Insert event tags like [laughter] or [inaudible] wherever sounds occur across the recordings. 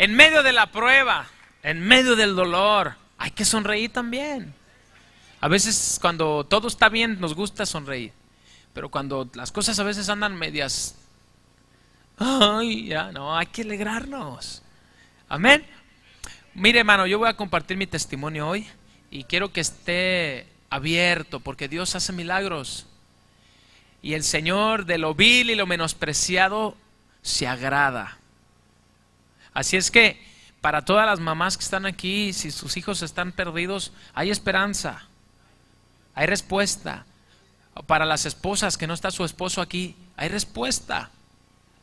En medio de la prueba, en medio del dolor, hay que sonreír también. A veces cuando todo está bien nos gusta sonreír, pero cuando las cosas a veces andan medias, ay, ya no, hay que alegrarnos. Amén. Mire, hermano, yo voy a compartir mi testimonio hoy y quiero que esté abierto porque Dios hace milagros. Y el Señor de lo vil y lo menospreciado se agrada. Así es que para todas las mamás que están aquí, si sus hijos están perdidos, hay esperanza, hay respuesta. Para las esposas que no está su esposo aquí, hay respuesta.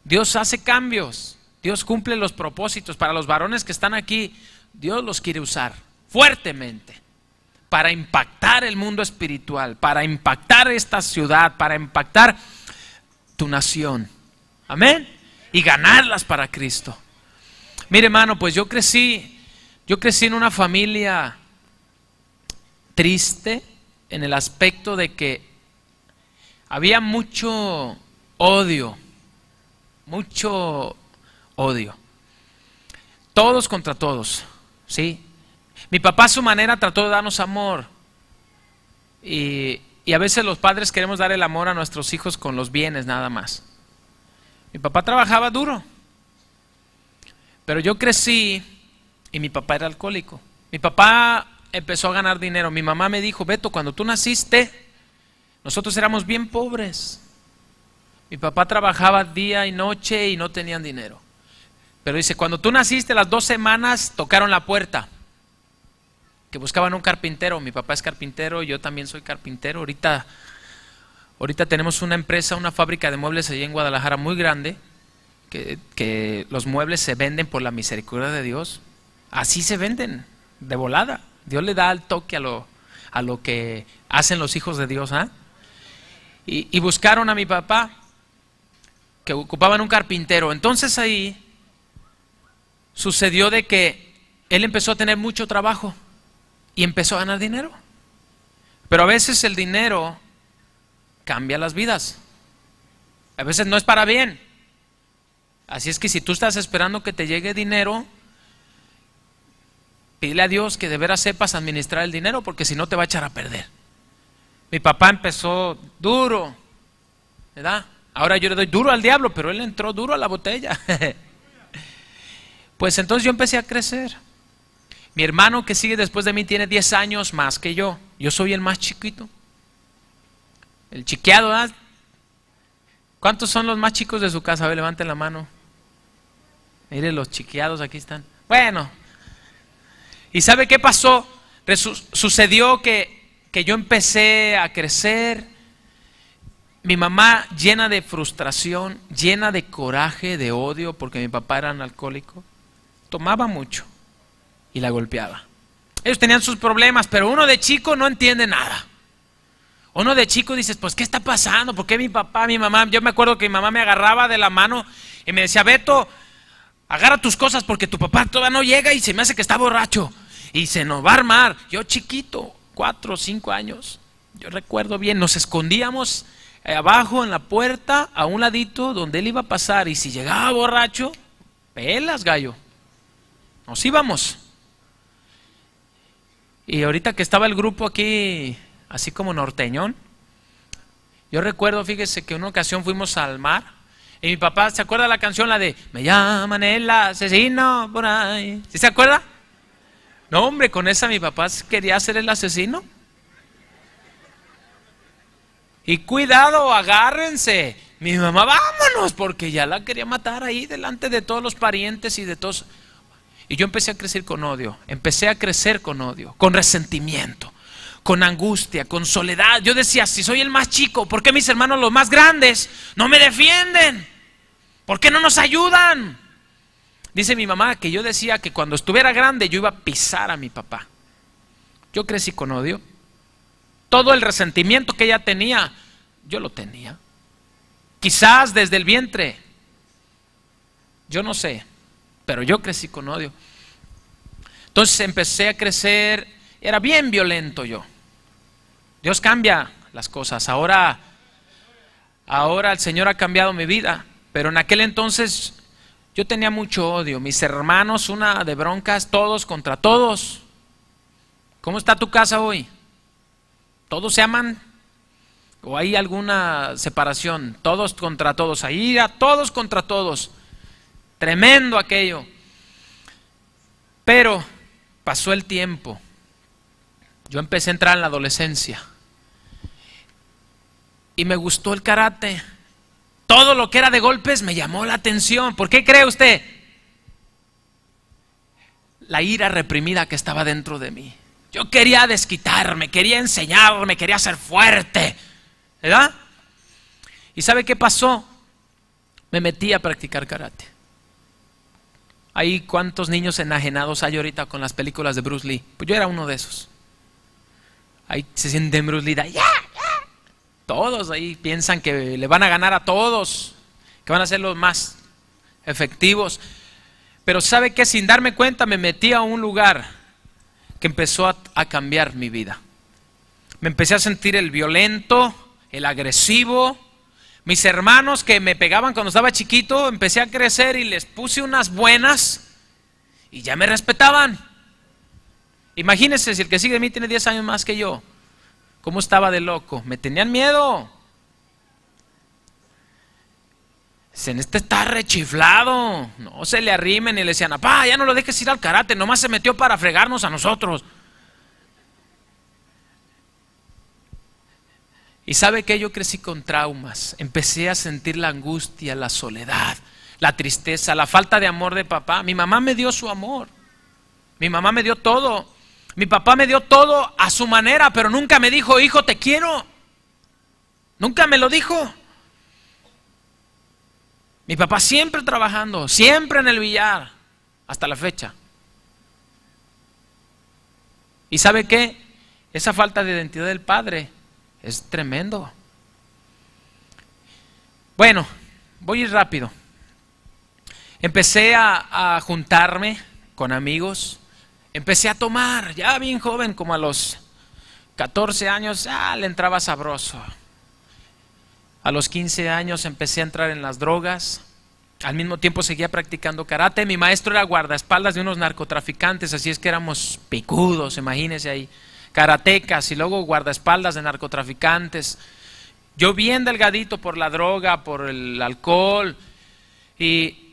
Dios hace cambios, Dios cumple los propósitos. Para los varones que están aquí, Dios los quiere usar fuertemente para impactar el mundo espiritual, para impactar esta ciudad, para impactar tu nación. Amén. Y ganarlas para Cristo. Mire, hermano, pues yo crecí, yo crecí en una familia triste en el aspecto de que había mucho odio, mucho odio. Todos contra todos, ¿sí? Mi papá a su manera trató de darnos amor. y a veces los padres queremos dar el amor a nuestros hijos con los bienes nada más. Mi papá trabajaba duro, pero yo crecí y mi papá era alcohólico. Mi papá empezó a ganar dinero. Mi mamá me dijo, Beto, cuando tú naciste, nosotros éramos bien pobres. Mi papá trabajaba día y noche y no tenían dinero. Pero dice, cuando tú naciste, las dos semanas tocaron la puerta. Que buscaban un carpintero. Mi papá es carpintero, yo también soy carpintero. Ahorita, ahorita tenemos una empresa, una fábrica de muebles allí en Guadalajara muy grande que, los muebles se venden por la misericordia de Dios. Así se venden, de volada. Dios le da el toque a lo, a lo que hacen los hijos de Dios. ¿ah? Y, y, buscaron a mi papá, que ocupaban un carpintero. Entonces ahí sucedió de que él empezó a tener mucho trabajo y empezó a ganar dinero. Pero a veces el dinero cambia las vidas. A veces no es para bien. Así es que si tú estás esperando que te llegue dinero, pídele a Dios que de veras sepas administrar el dinero, porque si no te va a echar a perder. Mi papá empezó duro, ¿verdad? Ahora yo le doy duro al diablo, pero él entró duro a la botella. [laughs] pues entonces yo empecé a crecer. Mi hermano que sigue después de mí tiene 10 años más que yo. Yo soy el más chiquito. El chiqueado, ¿verdad? ¿Cuántos son los más chicos de su casa? A ver, levanten la mano miren los chiqueados aquí están. Bueno. ¿Y sabe qué pasó? sucedió que, yo empecé a crecer. Mi mamá llena de frustración, llena de coraje, de odio, porque mi papá era un alcohólico, tomaba mucho y la golpeaba. Ellos tenían sus problemas, pero uno de chico no entiende nada. Uno de chico dices, pues, ¿qué está pasando? ¿Por qué mi papá, mi mamá? Yo me acuerdo que mi mamá me agarraba de la mano y me decía, Beto, Agarra tus cosas porque tu papá todavía no llega y se me hace que está borracho. Y se nos va a armar. Yo chiquito, cuatro o cinco años, yo recuerdo bien, nos escondíamos eh, abajo en la puerta a un ladito donde él iba a pasar y si llegaba borracho, pelas gallo. Nos íbamos. Y ahorita que estaba el grupo aquí, así como norteñón, yo recuerdo, fíjese que una ocasión fuimos al mar y mi papá, ¿se acuerda la canción, la de Me llaman el asesino por ahí? ¿Sí se acuerda? No, hombre, con esa mi papá quería ser el asesino. Y cuidado, agárrense. Mi mamá, vámonos, porque ya la quería matar ahí delante de todos los parientes y de todos. Y yo empecé a crecer con odio, empecé a crecer con odio, con resentimiento con angustia, con soledad. Yo decía, si soy el más chico, ¿por qué mis hermanos los más grandes no me defienden? ¿Por qué no nos ayudan? Dice mi mamá que yo decía que cuando estuviera grande yo iba a pisar a mi papá. Yo crecí con odio. Todo el resentimiento que ella tenía, yo lo tenía. Quizás desde el vientre. Yo no sé, pero yo crecí con odio. Entonces empecé a crecer, era bien violento yo. Dios cambia las cosas. Ahora, ahora el Señor ha cambiado mi vida. Pero en aquel entonces yo tenía mucho odio. Mis hermanos, una de broncas, todos contra todos. ¿Cómo está tu casa hoy? ¿Todos se aman? ¿O hay alguna separación? Todos contra todos. Ahí a todos contra todos. Tremendo aquello. Pero pasó el tiempo. Yo empecé a entrar en la adolescencia y me gustó el karate. Todo lo que era de golpes me llamó la atención. ¿Por qué cree usted? La ira reprimida que estaba dentro de mí. Yo quería desquitarme, quería enseñarme, quería ser fuerte. ¿Verdad? ¿Y sabe qué pasó? Me metí a practicar karate. Hay cuántos niños enajenados hay ahorita con las películas de Bruce Lee. Pues yo era uno de esos. Ahí se siente Bruce Todos ahí piensan que le van a ganar a todos, que van a ser los más efectivos. Pero sabe que sin darme cuenta me metí a un lugar que empezó a, a cambiar mi vida. Me empecé a sentir el violento, el agresivo. Mis hermanos que me pegaban cuando estaba chiquito, empecé a crecer y les puse unas buenas y ya me respetaban. Imagínense si el que sigue a mí tiene 10 años más que yo. ¿Cómo estaba de loco? Me tenían miedo. Dicen, este está rechiflado. No se le arrimen y le decían, papá, ya no lo dejes ir al karate, nomás se metió para fregarnos a nosotros. Y sabe que yo crecí con traumas. Empecé a sentir la angustia, la soledad, la tristeza, la falta de amor de papá. Mi mamá me dio su amor. Mi mamá me dio todo. Mi papá me dio todo a su manera, pero nunca me dijo, hijo, te quiero. Nunca me lo dijo. Mi papá siempre trabajando, siempre en el billar, hasta la fecha. ¿Y sabe qué? Esa falta de identidad del padre es tremendo. Bueno, voy a ir rápido. Empecé a, a juntarme con amigos Empecé a tomar, ya bien joven, como a los 14 años, ya le entraba sabroso. A los 15 años empecé a entrar en las drogas. Al mismo tiempo seguía practicando karate. Mi maestro era guardaespaldas de unos narcotraficantes, así es que éramos picudos, imagínense ahí. Karatecas y luego guardaespaldas de narcotraficantes. Yo bien delgadito por la droga, por el alcohol. Y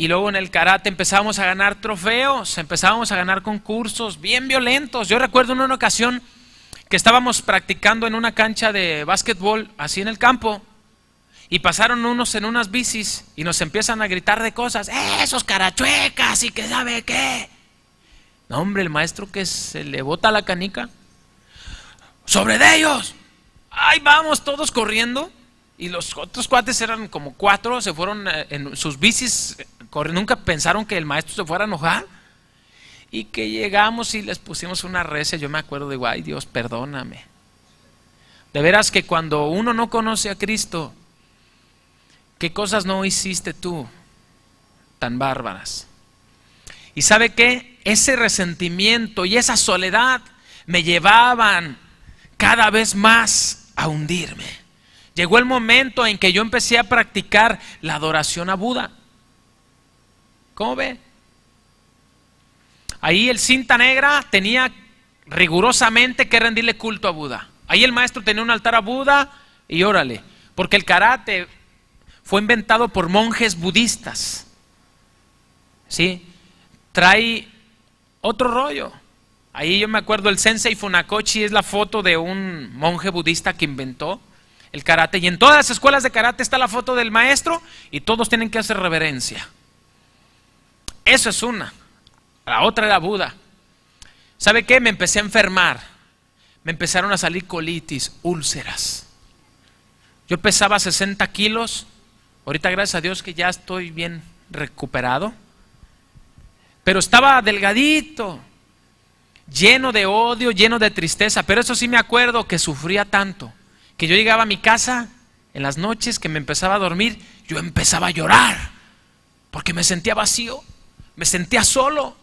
y luego en el karate empezamos a ganar trofeos, empezamos a ganar concursos bien violentos. Yo recuerdo en una ocasión que estábamos practicando en una cancha de básquetbol, así en el campo, y pasaron unos en unas bicis y nos empiezan a gritar de cosas, eh, esos carachuecas y que sabe qué. No, hombre, el maestro que se le bota la canica. Sobre de ellos. Ahí vamos todos corriendo y los otros cuates eran como cuatro, se fueron eh, en sus bicis, nunca pensaron que el maestro se fuera a enojar. Y que llegamos y les pusimos una reza yo me acuerdo, digo, ay Dios, perdóname. De veras que cuando uno no conoce a Cristo, ¿qué cosas no hiciste tú tan bárbaras? Y sabe que ese resentimiento y esa soledad me llevaban cada vez más a hundirme. Llegó el momento en que yo empecé a practicar la adoración a Buda. ¿Cómo ve? Ahí el cinta negra tenía rigurosamente que rendirle culto a Buda. Ahí el maestro tenía un altar a Buda y órale, porque el karate fue inventado por monjes budistas. ¿Sí? Trae otro rollo. Ahí yo me acuerdo, el sensei Funakochi es la foto de un monje budista que inventó el karate. Y en todas las escuelas de karate está la foto del maestro y todos tienen que hacer reverencia. Eso es una. La otra era Buda. ¿Sabe qué? Me empecé a enfermar. Me empezaron a salir colitis, úlceras. Yo pesaba 60 kilos. Ahorita gracias a Dios que ya estoy bien recuperado. Pero estaba delgadito, lleno de odio, lleno de tristeza. Pero eso sí me acuerdo que sufría tanto que yo llegaba a mi casa en las noches, que me empezaba a dormir, yo empezaba a llorar, porque me sentía vacío, me sentía solo.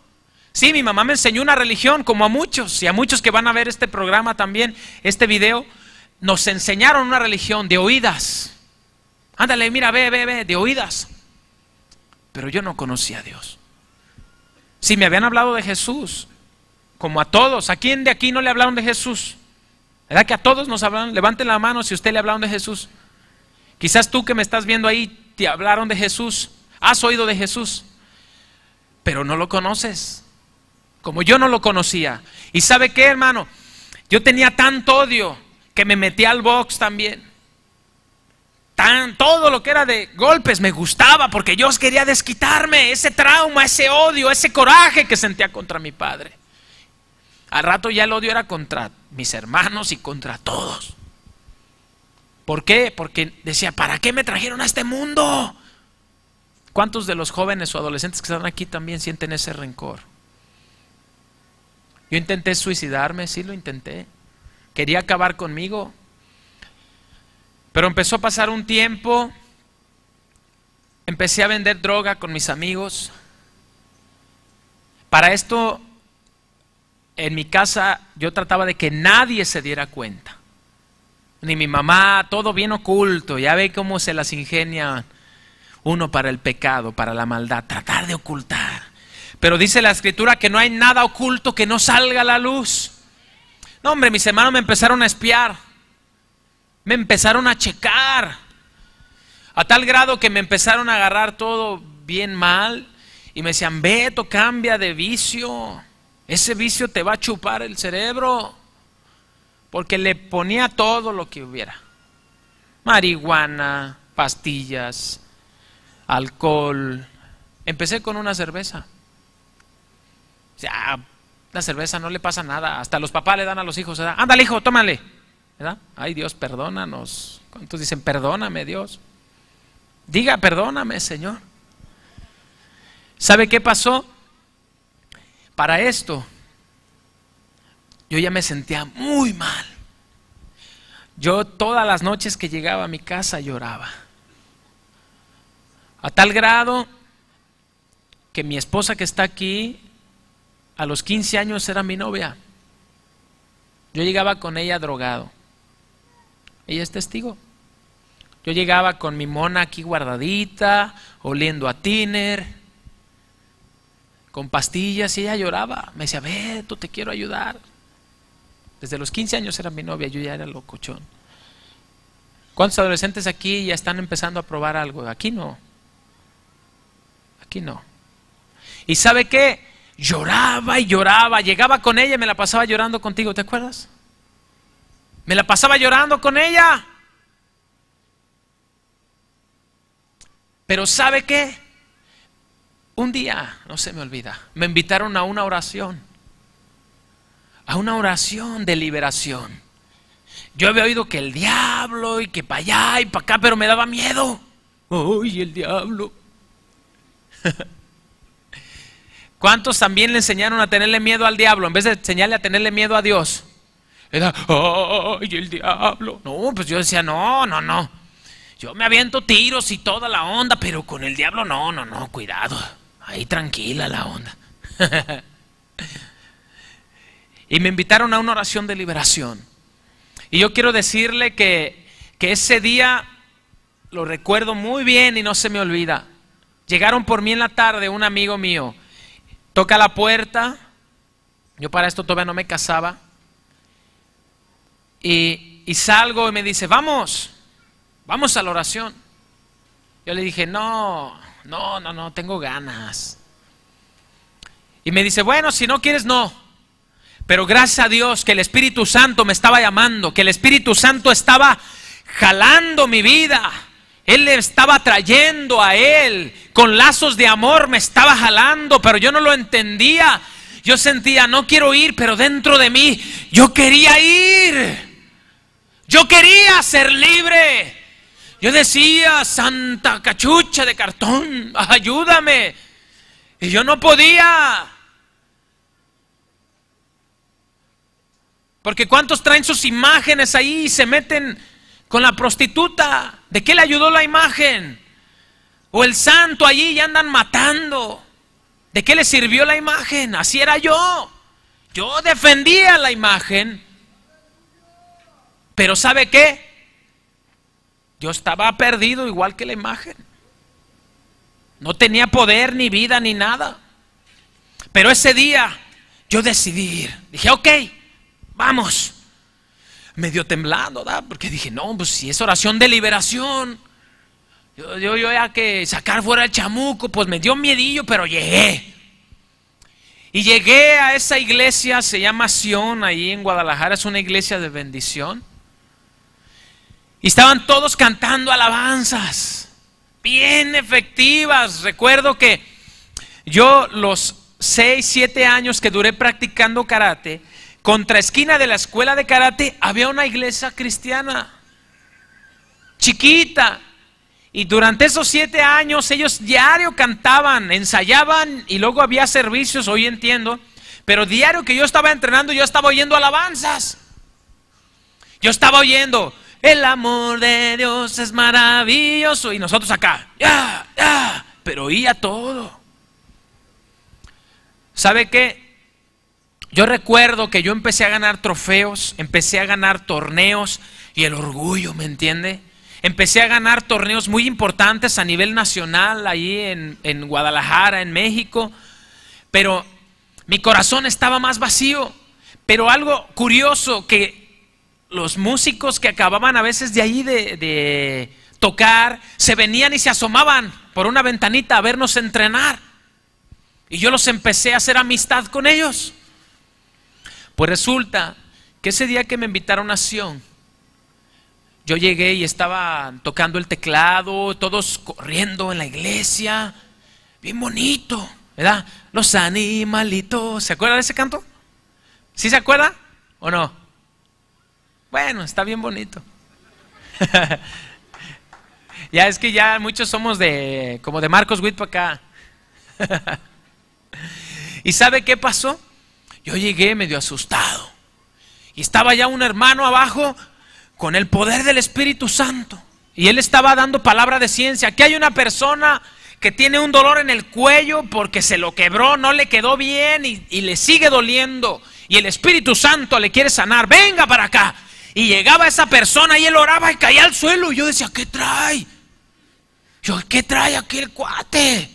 Sí, mi mamá me enseñó una religión, como a muchos, y a muchos que van a ver este programa también, este video, nos enseñaron una religión de oídas. Ándale, mira, ve, ve, ve, de oídas. Pero yo no conocía a Dios. Si sí, me habían hablado de Jesús, como a todos, ¿a quién de aquí no le hablaron de Jesús? ¿Verdad que a todos nos hablan, Levanten la mano si usted le hablaron de Jesús. Quizás tú que me estás viendo ahí te hablaron de Jesús. Has oído de Jesús, pero no lo conoces. Como yo no lo conocía. ¿Y sabe qué, hermano? Yo tenía tanto odio que me metí al box también. Tan, todo lo que era de golpes me gustaba porque yo quería desquitarme ese trauma, ese odio, ese coraje que sentía contra mi padre. Al rato ya el odio era contra mis hermanos y contra todos. ¿Por qué? Porque decía, ¿para qué me trajeron a este mundo? ¿Cuántos de los jóvenes o adolescentes que están aquí también sienten ese rencor? Yo intenté suicidarme, sí lo intenté. Quería acabar conmigo. Pero empezó a pasar un tiempo. Empecé a vender droga con mis amigos. Para esto en mi casa yo trataba de que nadie se diera cuenta. Ni mi mamá, todo bien oculto. Ya ve cómo se las ingenia uno para el pecado, para la maldad, tratar de ocultar. Pero dice la escritura que no hay nada oculto que no salga a la luz. No, hombre, mis hermanos me empezaron a espiar. Me empezaron a checar. A tal grado que me empezaron a agarrar todo bien mal. Y me decían, Beto, cambia de vicio ese vicio te va a chupar el cerebro porque le ponía todo lo que hubiera. Marihuana, pastillas, alcohol. Empecé con una cerveza. O sea, la cerveza no le pasa nada. Hasta los papás le dan a los hijos, ¿verdad? ándale hijo, tómale. ¿Verdad? Ay Dios, perdónanos. ¿Cuántos dicen, perdóname Dios? Diga, perdóname Señor. ¿Sabe qué pasó? Para esto, yo ya me sentía muy mal. Yo todas las noches que llegaba a mi casa lloraba. A tal grado que mi esposa que está aquí, a los 15 años era mi novia. Yo llegaba con ella drogado. Ella es testigo. Yo llegaba con mi mona aquí guardadita, oliendo a tiner, con pastillas y ella lloraba. Me decía, Beto te quiero ayudar. Desde los 15 años era mi novia, yo ya era locochón. ¿Cuántos adolescentes aquí ya están empezando a probar algo? Aquí no. Aquí no. ¿Y sabe qué? Lloraba y lloraba. Llegaba con ella y me la pasaba llorando contigo, ¿te acuerdas? Me la pasaba llorando con ella. Pero ¿sabe qué? Un día, no se me olvida, me invitaron a una oración, a una oración de liberación. Yo había oído que el diablo y que para allá y para acá, pero me daba miedo. ay el diablo! [laughs] ¿Cuántos también le enseñaron a tenerle miedo al diablo en vez de enseñarle a tenerle miedo a Dios? Era, ¡ay, el diablo! No, pues yo decía, no, no, no. Yo me aviento tiros y toda la onda, pero con el diablo no, no, no, cuidado. Ahí tranquila la onda. [laughs] y me invitaron a una oración de liberación. Y yo quiero decirle que, que ese día lo recuerdo muy bien y no se me olvida. Llegaron por mí en la tarde un amigo mío. Toca la puerta. Yo para esto todavía no me casaba. Y, y, salgo y me dice, vamos, vamos a la oración. Yo le dije, no, no, no, no, tengo ganas. Y me dice, bueno, si no quieres, no. Pero gracias a Dios que el Espíritu Santo me estaba llamando, que el Espíritu Santo estaba jalando mi vida. Él le estaba trayendo a él, con lazos de amor me estaba jalando, pero yo no lo entendía. Yo sentía, no quiero ir, pero dentro de mí yo quería ir. Yo quería ser libre. Yo decía, Santa Cachucha de cartón, [laughs] ayúdame. Y yo no podía. Porque ¿cuántos traen sus imágenes ahí y se meten con la prostituta? ¿De qué le ayudó la imagen? O el santo allí ya andan matando. ¿De qué le sirvió la imagen? Así era yo. Yo defendía la imagen. Pero ¿sabe qué? Yo estaba perdido igual que la imagen. No tenía poder, ni vida, ni nada. Pero ese día yo decidí ir. Dije, ok, vamos. Me dio temblando, Porque dije, no, pues si es oración de liberación. Yo, yo, ya que sacar fuera el chamuco, pues me dio miedillo, pero llegué. Y llegué a esa iglesia, se llama Sion, ahí en Guadalajara, es una iglesia de bendición estaban todos cantando alabanzas, bien efectivas. Recuerdo que yo los 6, 7 años que duré practicando karate, contra esquina de la escuela de karate había una iglesia cristiana, chiquita. Y durante esos siete años ellos diario cantaban, ensayaban y luego había servicios, hoy entiendo. Pero diario que yo estaba entrenando, yo estaba oyendo alabanzas. Yo estaba oyendo, el amor de Dios es maravilloso. Y nosotros acá, ya, ya, pero oía todo. ¿Sabe qué? Yo recuerdo que yo empecé a ganar trofeos, empecé a ganar torneos y el orgullo, ¿me entiende? Empecé a ganar torneos muy importantes a nivel nacional, ahí en, en Guadalajara, en México, pero mi corazón estaba más vacío. Pero algo curioso que los músicos que acababan a veces de ahí de, tocar, se venían y se asomaban por una ventanita a vernos entrenar. Y yo los empecé a hacer amistad con ellos. Pues resulta que ese día que me invitaron a Sion, yo llegué y estaba tocando el teclado, todos corriendo en la iglesia, bien bonito, ¿verdad? Los animalitos, ¿se acuerda de ese canto? ¿Sí se acuerda o no? Bueno, está bien bonito. [laughs] ya es que ya muchos somos de como de Marcos Witt para acá. [laughs] ¿Y sabe qué pasó? Yo llegué medio asustado. Y estaba ya un hermano abajo con el poder del Espíritu Santo. Y él estaba dando palabra de ciencia. Aquí hay una persona que tiene un dolor en el cuello porque se lo quebró, no le quedó bien y le sigue doliendo. Y el Espíritu Santo le quiere sanar. Venga para acá. Y llegaba esa persona y él oraba y caía al suelo. Y yo decía, ¿qué trae? Yo, ¿qué trae aquel cuate?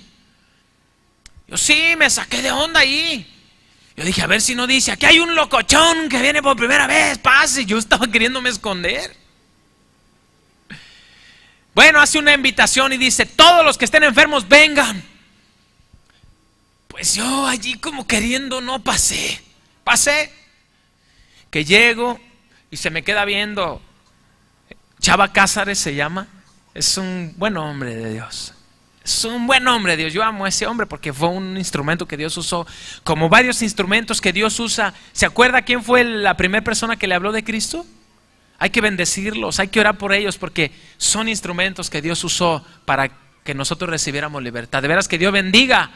Yo sí, me saqué de onda ahí. Yo dije, a ver si no dice, aquí hay un locochón que viene por primera vez, pase. Yo estaba queriéndome esconder. Bueno, hace una invitación y dice, todos los que estén enfermos, vengan. Pues yo allí como queriendo no pasé. Pasé. Que llego y se me queda viendo. Chava Cázares se llama. Es un buen hombre de Dios. Es un buen hombre de Dios. Yo amo a ese hombre porque fue un instrumento que Dios usó. Como varios instrumentos que Dios usa. ¿Se acuerda quién fue la primera persona que le habló de Cristo? Hay que bendecirlos, hay que orar por ellos porque son instrumentos que Dios usó para que nosotros recibiéramos libertad. De veras que Dios bendiga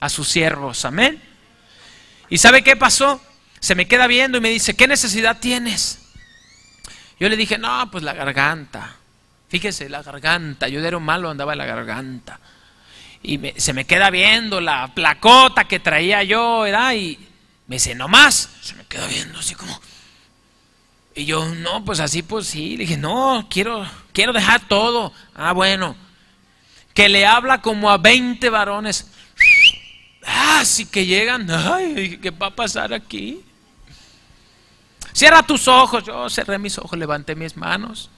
a sus siervos. Amén. ¿Y sabe qué pasó? Se me queda viendo y me dice, ¿qué necesidad tienes? Yo le dije, no, pues la garganta. Fíjese, la garganta. Yo era un malo, andaba en la garganta. Y se me queda viendo la placota que traía yo, ¿verdad? Y me dice, no más. Se me queda viendo así como... Y yo, no, pues así pues sí. Le dije, no, quiero, quiero dejar todo. Ah, bueno. Que le habla como a 20 varones. Ah, sí que llegan. Ay, ¿qué va a pasar aquí? Cierra tus ojos. Yo cerré mis ojos, levanté mis manos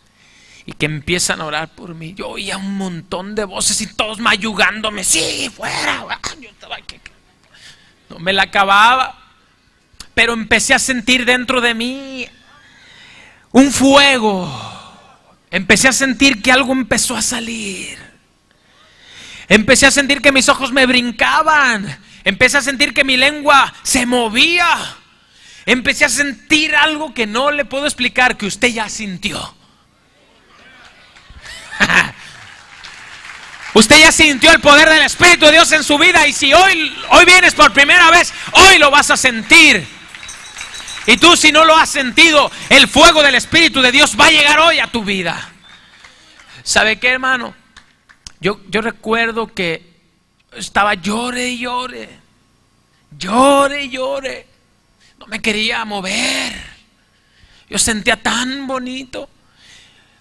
y que empiezan a orar por mí. Yo oía un montón de voces y todos mayugándome. Sí, fuera. Yo estaba No me la acababa. Pero empecé a sentir dentro de mí un fuego. Empecé a sentir que algo empezó a salir. Empecé a sentir que mis ojos me brincaban. Empecé a sentir que mi lengua se movía. Empecé a sentir algo que no le puedo explicar, que usted ya sintió. [laughs] Usted ya sintió el poder del Espíritu de Dios en su vida y si hoy, hoy vienes por primera vez, hoy lo vas a sentir. Y tú si no lo has sentido, el fuego del Espíritu de Dios va a llegar hoy a tu vida. ¿Sabe qué, hermano? Yo, yo recuerdo que estaba llore y llore, llore y llore. No me quería mover. Yo sentía tan bonito.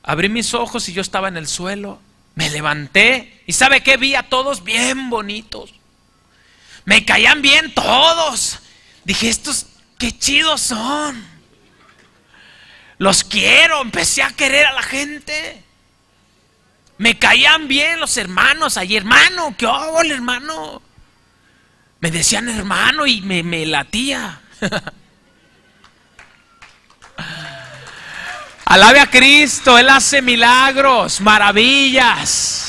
Abrí mis ojos y yo estaba en el suelo. Me levanté y ¿sabe que Vi a todos bien bonitos. Me caían bien todos. Dije, estos qué chidos son. Los quiero. Empecé a querer a la gente. Me caían bien los hermanos allí, hermano, ¿qué hago, el hermano? Me decían hermano y me, me latía. [laughs] Alabe a Cristo, Él hace milagros, maravillas.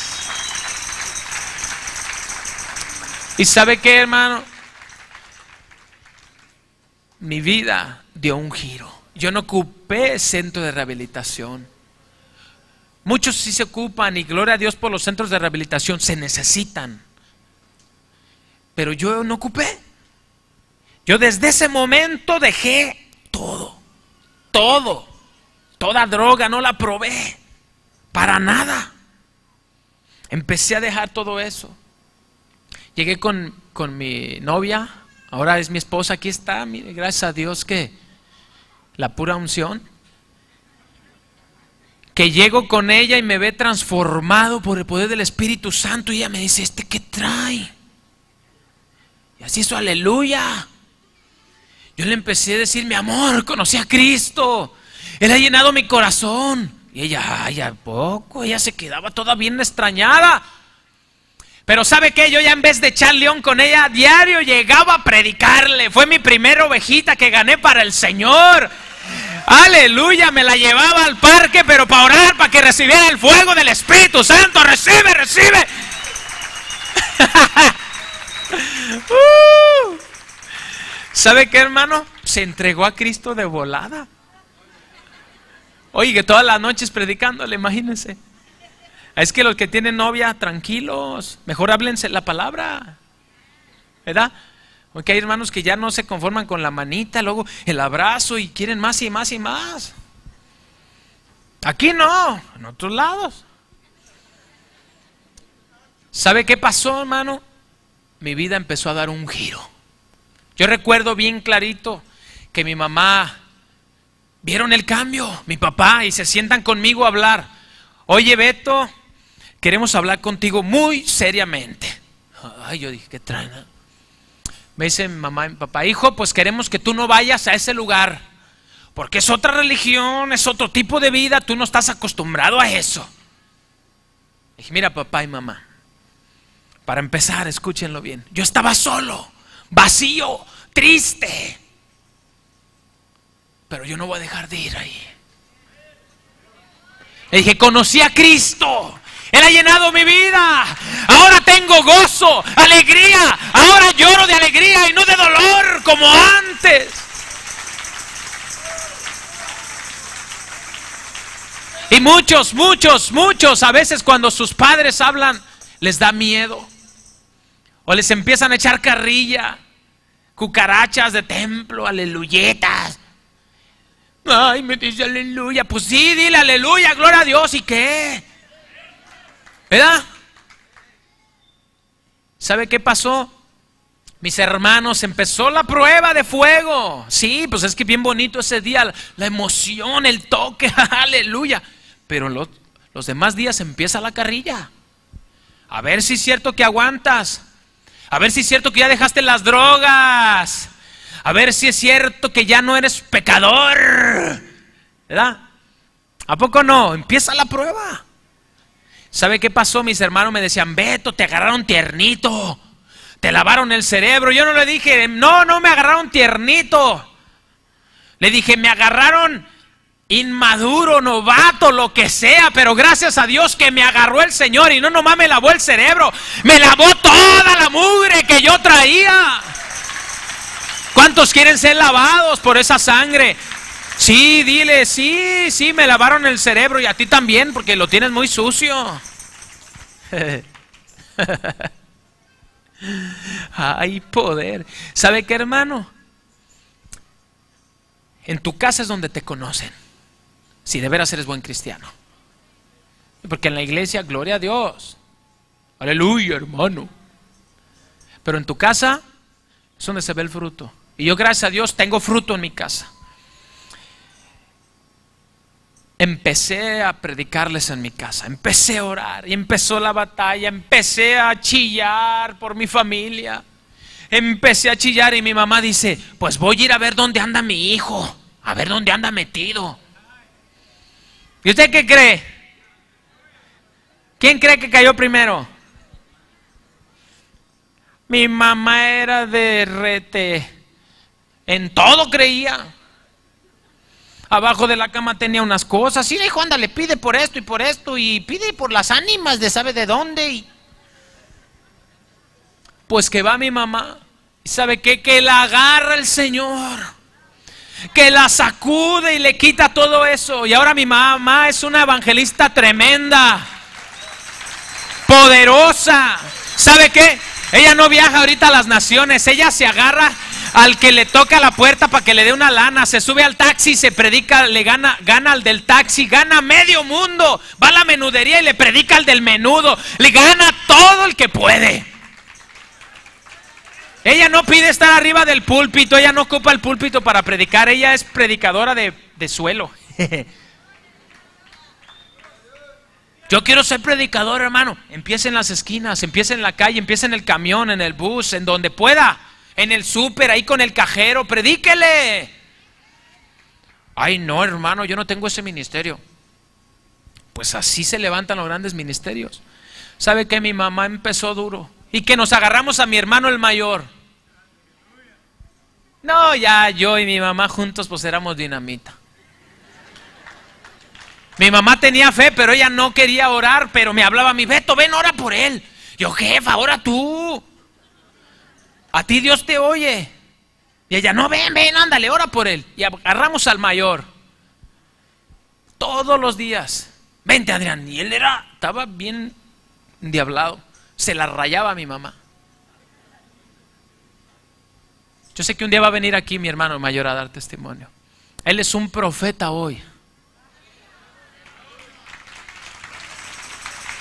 ¿Y sabe qué, hermano? Mi vida dio un giro. Yo no ocupé centro de rehabilitación. Muchos sí se ocupan y gloria a Dios por los centros de rehabilitación, se necesitan. Pero yo no ocupé. Yo desde ese momento dejé todo, todo, toda droga, no la probé, para nada. Empecé a dejar todo eso. Llegué con, mi novia, ahora es mi esposa, aquí está, mire, gracias a Dios que la pura unción, que llego con ella y me ve transformado por el poder del Espíritu Santo y ella me dice, ¿este qué trae? Y así hizo aleluya. Yo le empecé a decir, mi amor, conocí a Cristo. Él ha llenado mi corazón. Y ella, ay, ¿a poco? Ella se quedaba toda bien extrañada. Pero ¿sabe qué? Yo ya en vez de echar león con ella, a diario llegaba a predicarle. Fue mi primera ovejita que gané para el Señor. Aleluya, me la llevaba al parque, pero para orar, para que recibiera el fuego del Espíritu Santo. Recibe, recibe. [laughs] Uh. ¿Sabe qué, hermano? Se entregó a Cristo de volada. Oye, que todas las noches predicándole, imagínense. Es que los que tienen novia, tranquilos, mejor háblense la palabra. ¿Verdad? Porque hay hermanos que ya no se conforman con la manita, luego el abrazo y quieren más y más y más. Aquí no, en otros lados. ¿Sabe qué pasó, hermano? Mi vida empezó a dar un giro. Yo recuerdo bien clarito que mi mamá vieron el cambio, mi papá, y se sientan conmigo a hablar. Oye, Beto, queremos hablar contigo muy seriamente. Ay, yo dije, qué trana. Me dice mi mamá y mi papá, hijo, pues queremos que tú no vayas a ese lugar, porque es otra religión, es otro tipo de vida, tú no estás acostumbrado a eso. dije, mira, papá y mamá, para empezar, escúchenlo bien, yo estaba solo vacío, triste. Pero yo no voy a dejar de ir ahí. Le dije, conocí a Cristo. Él ha llenado mi vida. Ahora tengo gozo, alegría. Ahora lloro de alegría y no de dolor como antes. Y muchos, muchos, muchos, a veces cuando sus padres hablan, les da miedo. O les empiezan a echar carrilla, cucarachas de templo, aleluyetas. Ay, me dice aleluya. Pues sí, dile aleluya, gloria a Dios. ¿Y qué? ¿Verdad? ¿Sabe qué pasó? Mis hermanos, empezó la prueba de fuego. Sí, pues es que bien bonito ese día, la emoción, el toque, [laughs] aleluya. Pero los demás días empieza la carrilla. A ver si es cierto que aguantas. A ver si es cierto que ya dejaste las drogas. A ver si es cierto que ya no eres pecador. ¿Verdad? ¿A poco no? Empieza la prueba. ¿Sabe qué pasó? Mis hermanos me decían, Beto, te agarraron tiernito. Te lavaron el cerebro. Yo no le dije, no, no me agarraron tiernito. Le dije, me agarraron inmaduro, novato, lo que sea, pero gracias a Dios que me agarró el Señor y no nomás me lavó el cerebro, me lavó toda la mugre que yo traía. ¿Cuántos quieren ser lavados por esa sangre? Sí, dile, sí, sí, me lavaron el cerebro y a ti también porque lo tienes muy sucio. [laughs] Ay, poder. ¿Sabe qué, hermano? En tu casa es donde te conocen si de veras eres buen cristiano. Porque en la iglesia, gloria a Dios. Aleluya, hermano. Pero en tu casa es donde se ve el fruto. Y yo, gracias a Dios, tengo fruto en mi casa. Empecé a predicarles en mi casa, empecé a orar y empezó la batalla, empecé a chillar por mi familia, empecé a chillar y mi mamá dice, pues voy a ir a ver dónde anda mi hijo, a ver dónde anda metido. ¿Y usted qué cree? ¿Quién cree que cayó primero? Mi mamá era de rete. En todo creía. Abajo de la cama tenía unas cosas. Y le dijo, le pide por esto y por esto. Y pide por las ánimas de sabe de dónde. Pues que va mi mamá. ¿Sabe qué? Que la agarra el Señor que la sacude y le quita todo eso. Y ahora mi mamá es una evangelista tremenda, poderosa. ¿Sabe qué? Ella no viaja ahorita a las naciones, ella se agarra al que le toca la puerta para que le dé una lana, se sube al taxi, se predica, le gana, gana al del taxi, gana medio mundo, va a la menudería y le predica al del menudo, le gana todo el que puede. Ella no pide estar arriba del púlpito, ella no ocupa el púlpito para predicar, ella es predicadora de, suelo. [laughs] Yo quiero ser predicador, hermano. Empieza en las esquinas, empieza en la calle, empiece en el camión, en el bus, en donde pueda, en el súper, ahí con el cajero, predíquele. Ay, no, hermano, yo no tengo ese ministerio. Pues así se levantan los grandes ministerios. ¿Sabe que mi mamá empezó duro? Y que nos agarramos a mi hermano el mayor. No, ya yo y mi mamá juntos pues éramos dinamita. Mi mamá tenía fe, pero ella no quería orar, pero me hablaba mi Beto, ven, ora por él. Yo, jefa, ora tú. A ti Dios te oye. Y ella, no, ven, ven, ándale, ora por él. Y agarramos al mayor. Todos los días. Vente, Adrián. Y él era, estaba bien diablado. Se la rayaba a mi mamá. Yo sé que un día va a venir aquí mi hermano mayor a dar testimonio. Él es un profeta hoy.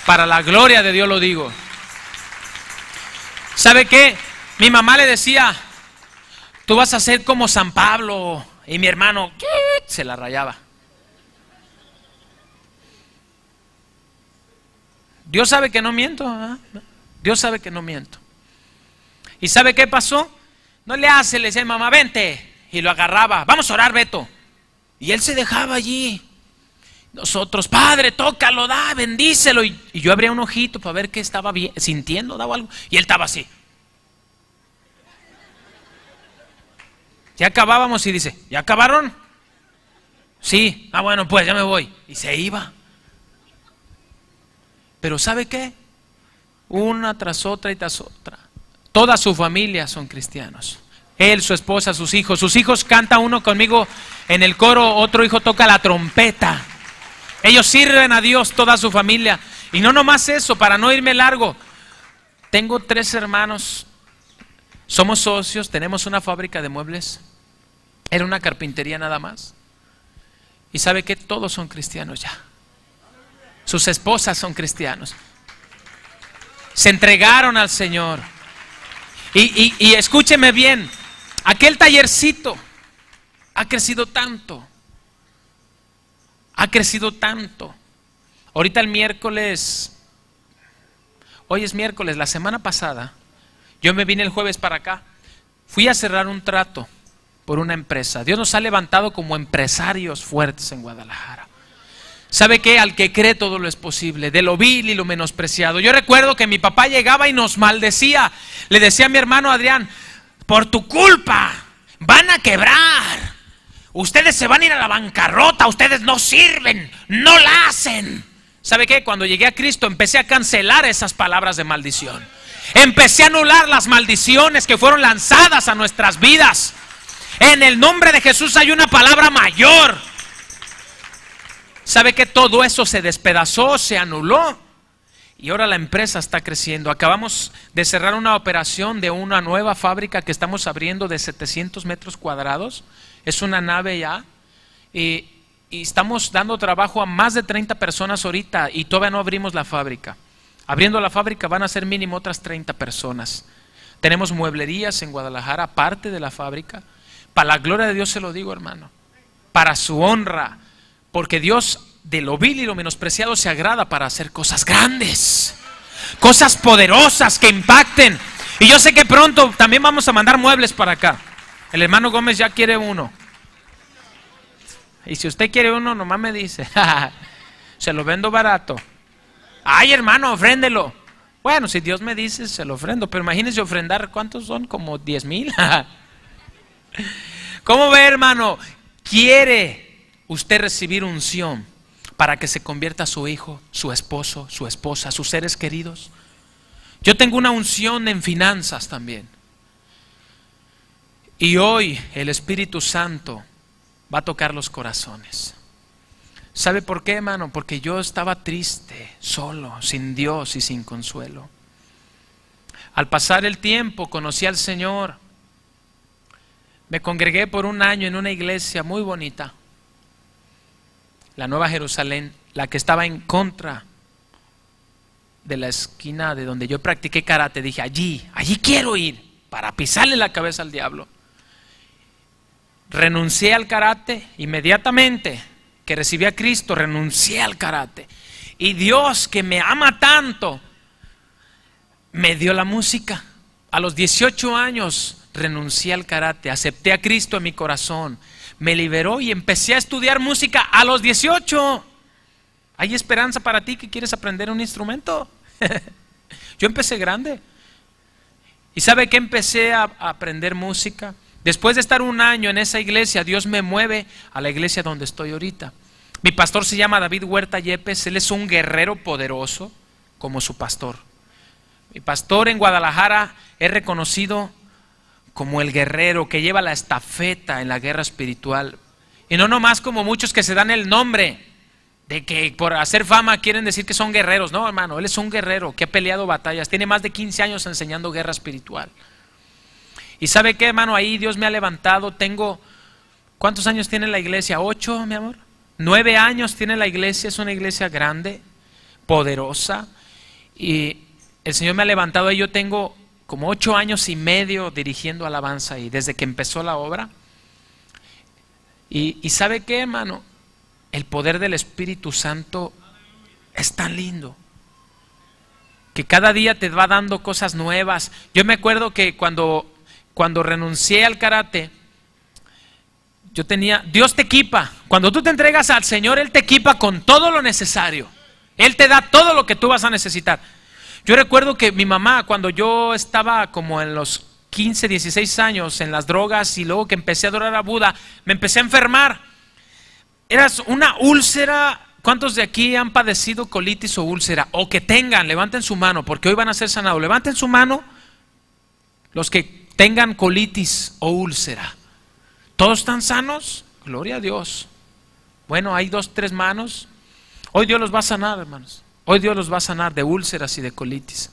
Para la gloria de Dios lo digo. ¿Sabe qué? Mi mamá le decía, tú vas a ser como San Pablo. Y mi hermano se la rayaba. Dios sabe que no miento. ¿ah? Dios sabe que no miento. ¿Y sabe qué pasó? No le hace, le dice mamá, vente. Y lo agarraba, vamos a orar, Beto. Y él se dejaba allí. Nosotros, padre, tócalo, da, bendícelo. Y, yo abría un ojito para ver qué estaba sintiendo, daba algo. Y él estaba así. Ya acabábamos y dice, ¿ya acabaron? Sí, ah bueno, pues ya me voy. Y se iba. Pero ¿sabe qué? Una tras otra y tras otra. Toda su familia son cristianos. Él, su esposa, sus hijos. Sus hijos canta uno conmigo en el coro, otro hijo toca la trompeta. Ellos sirven a Dios, toda su familia. Y no nomás eso, para no irme largo. Tengo tres hermanos, somos socios, tenemos una fábrica de muebles. Era una carpintería nada más. Y sabe que todos son cristianos ya. Sus esposas son cristianos. Se entregaron al Señor. Y, escúcheme bien, aquel tallercito ha crecido tanto, ha crecido tanto. Ahorita el miércoles, hoy es miércoles, la semana pasada, yo me vine el jueves para acá, fui a cerrar un trato por una empresa. Dios nos ha levantado como empresarios fuertes en Guadalajara. ¿Sabe qué? Al que cree todo lo es posible, de lo vil y lo menospreciado. Yo recuerdo que mi papá llegaba y nos maldecía. Le decía a mi hermano Adrián, por tu culpa, van a quebrar. Ustedes se van a ir a la bancarrota, ustedes no sirven, no la hacen. ¿Sabe qué? Cuando llegué a Cristo empecé a cancelar esas palabras de maldición. Empecé a anular las maldiciones que fueron lanzadas a nuestras vidas. En el nombre de Jesús hay una palabra mayor. ¿Sabe que todo eso se despedazó, se anuló? Y ahora la empresa está creciendo. Acabamos de cerrar una operación de una nueva fábrica que estamos abriendo de 700 metros cuadrados. Es una nave ya. Y, estamos dando trabajo a más de 30 personas ahorita y todavía no abrimos la fábrica. Abriendo la fábrica van a ser mínimo otras 30 personas. Tenemos mueblerías en Guadalajara, parte de la fábrica. Para la gloria de Dios se lo digo, hermano. Para su honra. Porque Dios de lo vil y lo menospreciado se agrada para hacer cosas grandes, cosas poderosas que impacten. Y yo sé que pronto también vamos a mandar muebles para acá. El hermano Gómez ya quiere uno. Y si usted quiere uno, nomás me dice. [laughs] se lo vendo barato. Ay, hermano, ofréndelo. Bueno, si Dios me dice, se lo ofrendo. Pero imagínese ofrendar, ¿cuántos son? Como 10 mil. [laughs] ¿Cómo ve, hermano? Quiere usted recibir unción para que se convierta su hijo, su esposo, su esposa, sus seres queridos. Yo tengo una unción en finanzas también. Y hoy el Espíritu Santo va a tocar los corazones. ¿Sabe por qué, hermano? Porque yo estaba triste, solo, sin Dios y sin consuelo. Al pasar el tiempo conocí al Señor. Me congregué por un año en una iglesia muy bonita la Nueva Jerusalén, la que estaba en contra de la esquina de donde yo practiqué karate, dije, allí, allí quiero ir para pisarle la cabeza al diablo. Renuncié al karate inmediatamente que recibí a Cristo, renuncié al karate. Y Dios que me ama tanto, me dio la música. A los 18 años renuncié al karate, acepté a Cristo en mi corazón me liberó y empecé a estudiar música a los 18. ¿Hay esperanza para ti que quieres aprender un instrumento? [laughs] Yo empecé grande. ¿Y sabe que empecé a, a aprender música? Después de estar un año en esa iglesia, Dios me mueve a la iglesia donde estoy ahorita. Mi pastor se llama David Huerta Yepes, él es un guerrero poderoso como su pastor. Mi pastor en Guadalajara es reconocido como el guerrero que lleva la estafeta en la guerra espiritual. Y no nomás como muchos que se dan el nombre de que por hacer fama quieren decir que son guerreros. No, hermano, él es un guerrero que ha peleado batallas. Tiene más de 15 años enseñando guerra espiritual. Y sabe qué, hermano, ahí Dios me ha levantado. Tengo, ¿cuántos años tiene la iglesia? ¿Ocho, mi amor? Nueve años tiene la iglesia. Es una iglesia grande, poderosa. Y el Señor me ha levantado y yo tengo como ocho años y medio dirigiendo alabanza y desde que empezó la obra. Y, sabe qué, hermano, el poder del Espíritu Santo es tan lindo. Que cada día te va dando cosas nuevas. Yo me acuerdo que cuando, cuando renuncié al karate, yo tenía, Dios te equipa. Cuando tú te entregas al Señor, Él te equipa con todo lo necesario. Él te da todo lo que tú vas a necesitar. Yo recuerdo que mi mamá, cuando yo estaba como en los 15, 16 años en las drogas y luego que empecé a adorar a Buda, me empecé a enfermar. Eras una úlcera. ¿Cuántos de aquí han padecido colitis o úlcera? O que tengan, levanten su mano, porque hoy van a ser sanados. Levanten su mano los que tengan colitis o úlcera. ¿Todos están sanos? Gloria a Dios. Bueno, hay dos, tres manos. Hoy Dios los va a sanar, hermanos. Hoy Dios los va a sanar de úlceras y de colitis.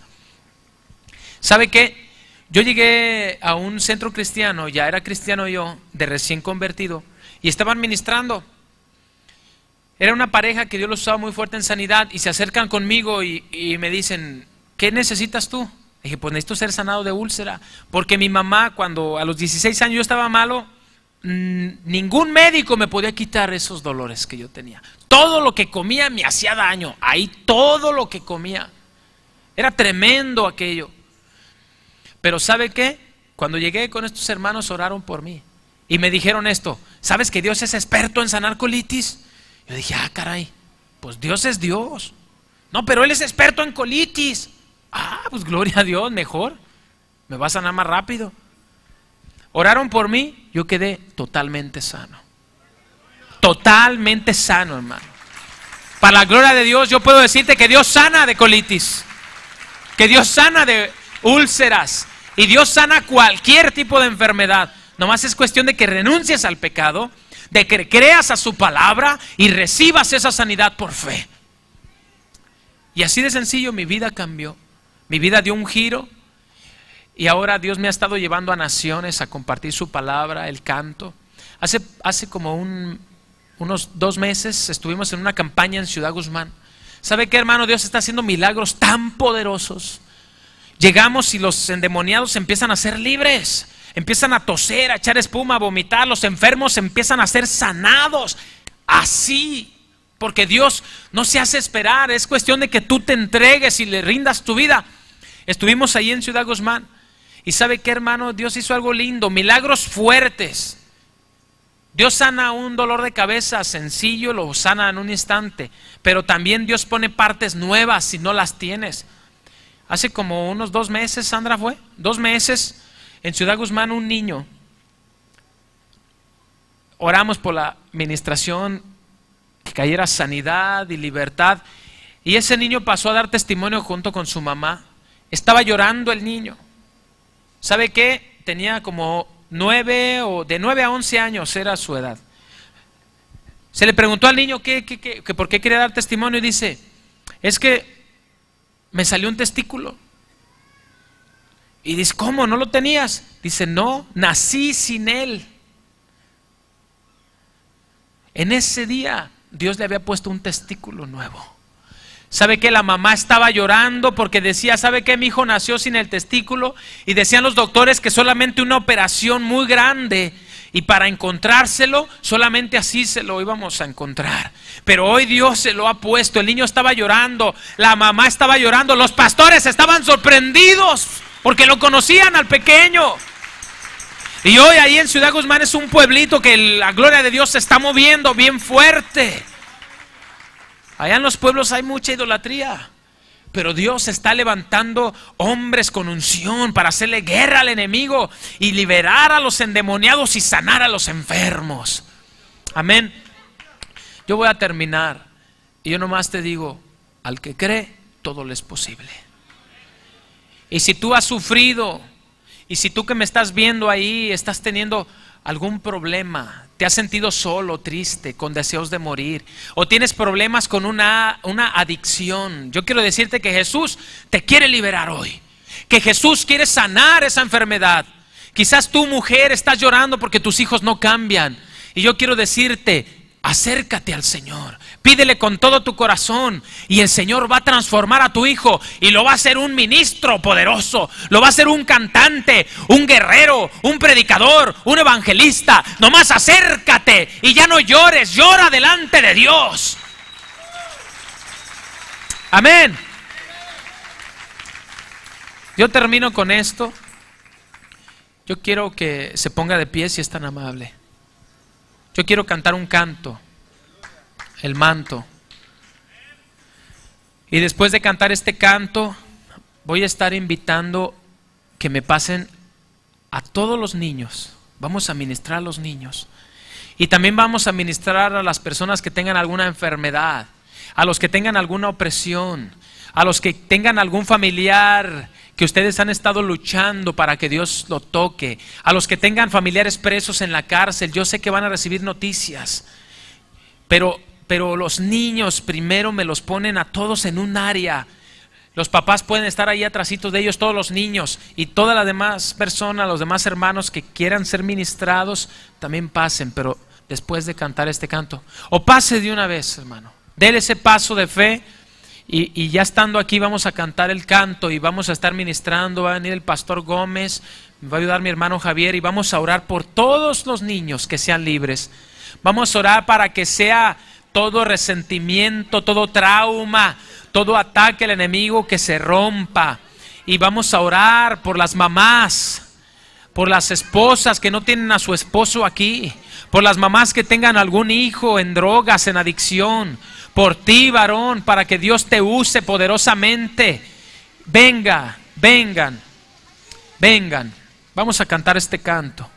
¿Sabe qué? Yo llegué a un centro cristiano, ya era cristiano yo, de recién convertido, y estaban ministrando. Era una pareja que Dios los usaba muy fuerte en sanidad y se acercan conmigo y, me dicen, ¿qué necesitas tú? Y dije, pues necesito ser sanado de úlcera, porque mi mamá cuando a los 16 años yo estaba malo, mm, ningún médico me podía quitar esos dolores que yo tenía. Todo lo que comía me hacía daño. Ahí todo lo que comía. Era tremendo aquello. Pero ¿sabe qué? Cuando llegué con estos hermanos oraron por mí. Y me dijeron esto, ¿sabes que Dios es experto en sanar colitis? Yo dije, ah, caray, pues Dios es Dios. No, pero Él es experto en colitis. Ah, pues gloria a Dios, mejor. Me va a sanar más rápido. Oraron por mí, yo quedé totalmente sano totalmente sano, hermano. Para la gloria de Dios, yo puedo decirte que Dios sana de colitis, que Dios sana de úlceras y Dios sana cualquier tipo de enfermedad. Nomás es cuestión de que renuncies al pecado, de que creas a su palabra y recibas esa sanidad por fe. Y así de sencillo mi vida cambió. Mi vida dio un giro y ahora Dios me ha estado llevando a naciones a compartir su palabra, el canto. Hace, hace como un unos dos meses estuvimos en una campaña en Ciudad Guzmán. ¿Sabe qué, hermano? Dios está haciendo milagros tan poderosos. Llegamos y los endemoniados empiezan a ser libres, empiezan a toser, a echar espuma, a vomitar, los enfermos empiezan a ser sanados. Así, porque Dios no se hace esperar, es cuestión de que tú te entregues y le rindas tu vida. Estuvimos ahí en Ciudad Guzmán y sabe qué, hermano, Dios hizo algo lindo, milagros fuertes. Dios sana un dolor de cabeza sencillo, lo sana en un instante, pero también Dios pone partes nuevas si no las tienes. Hace como unos dos meses, Sandra fue, dos meses, en Ciudad Guzmán un niño. Oramos por la administración, que cayera sanidad y libertad, y ese niño pasó a dar testimonio junto con su mamá. Estaba llorando el niño. ¿Sabe qué? Tenía como 9 o de 9 a 11 años era su edad. Se le preguntó al niño qué, por qué quería dar testimonio y dice, es que me salió un testículo. Y dice, ¿cómo? ¿No lo tenías? Dice, no, nací sin él. En ese día Dios le había puesto un testículo nuevo. ¿Sabe que la mamá estaba llorando porque decía, ¿sabe que mi hijo nació sin el testículo? Y decían los doctores que solamente una operación muy grande y para encontrárselo, solamente así se lo íbamos a encontrar. Pero hoy Dios se lo ha puesto. El niño estaba llorando, la mamá estaba llorando, los pastores estaban sorprendidos porque lo conocían al pequeño. Y hoy ahí en Ciudad Guzmán es un pueblito que la gloria de Dios se está moviendo bien fuerte. Allá en los pueblos hay mucha idolatría. Pero Dios está levantando hombres con unción para hacerle guerra al enemigo y liberar a los endemoniados y sanar a los enfermos. Amén. Yo voy a terminar. Y yo nomás te digo, al que cree, todo le es posible. Y si tú has sufrido, y si tú que me estás viendo ahí, estás teniendo algún problema, te has sentido solo, triste, con deseos de morir, o tienes problemas con una, una adicción, yo quiero decirte que Jesús te quiere liberar hoy, que Jesús quiere sanar esa enfermedad. Quizás tú, mujer, estás llorando porque tus hijos no cambian. Y yo quiero decirte, Acércate al Señor, pídele con todo tu corazón y el Señor va a transformar a tu hijo y lo va a hacer un ministro poderoso, lo va a hacer un cantante, un guerrero, un predicador, un evangelista. Nomás acércate y ya no llores, llora delante de Dios. Amén. Yo termino con esto. Yo quiero que se ponga de pie si es tan amable. Yo quiero cantar un canto, el manto. Y después de cantar este canto, voy a estar invitando que me pasen a todos los niños. Vamos a ministrar a los niños. Y también vamos a ministrar a las personas que tengan alguna enfermedad, a los que tengan alguna opresión, a los que tengan algún familiar que ustedes han estado luchando para que Dios lo toque, a los que tengan familiares presos en la cárcel, yo sé que van a recibir noticias, pero, pero los niños primero me los ponen a todos en un área. Los papás pueden estar ahí atrásitos de ellos, todos los niños y toda las demás personas, los demás hermanos que quieran ser ministrados, también pasen, pero después de cantar este canto. O pase de una vez, hermano. Dele ese paso de fe y, ya estando aquí vamos a cantar el canto y vamos a estar ministrando, va a venir el pastor Gómez, va a ayudar mi hermano Javier y vamos a orar por todos los niños que sean libres. Vamos a orar para que sea todo resentimiento, todo trauma, todo ataque al enemigo que se rompa. Y vamos a orar por las mamás, por las esposas que no tienen a su esposo aquí, por las mamás que tengan algún hijo en drogas, en adicción, por ti, varón, para que Dios te use poderosamente. Venga, vengan, vengan. Vamos a cantar este canto.